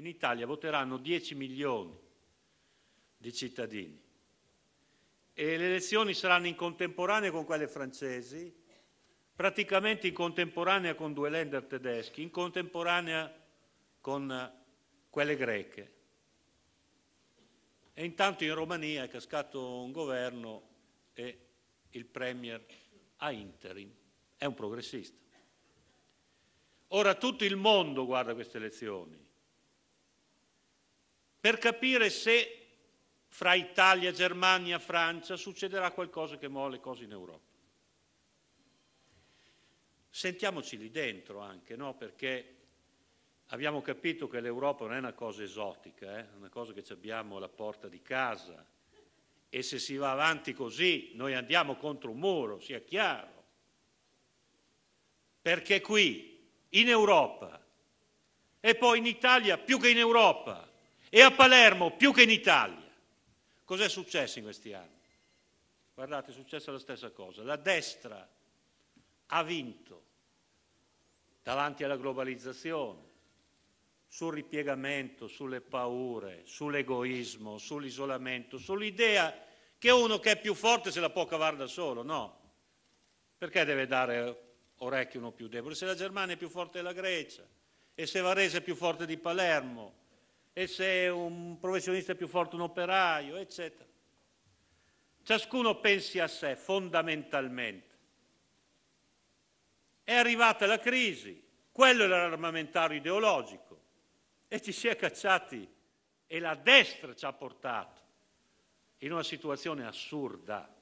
in Italia voteranno 10 milioni di cittadini e le elezioni saranno in contemporanea con quelle francesi, praticamente in contemporanea con due lender tedeschi, in contemporanea con eh, quelle greche. E intanto in Romania è cascato un governo e il Premier a interim è un progressista. Ora tutto il mondo guarda queste elezioni per capire se fra Italia, Germania, Francia succederà qualcosa che muove le cose in Europa. Sentiamoci lì dentro anche, no? perché abbiamo capito che l'Europa non è una cosa esotica, eh? è una cosa che abbiamo alla porta di casa e se si va avanti così noi andiamo contro un muro, sia chiaro. Perché qui, in Europa, e poi in Italia più che in Europa, e a Palermo più che in Italia. Cos'è successo in questi anni? Guardate, è successa la stessa cosa. La destra ha vinto davanti alla globalizzazione, sul ripiegamento, sulle paure, sull'egoismo, sull'isolamento, sull'idea che uno che è più forte se la può cavare da solo. No. Perché deve dare orecchio uno più debole? Se la Germania è più forte della Grecia e se Varese è più forte di Palermo e se un professionista è più forte un operaio, eccetera. Ciascuno pensi a sé fondamentalmente. È arrivata la crisi, quello era l'armamentario ideologico e ci si è cacciati e la destra ci ha portato in una situazione assurda.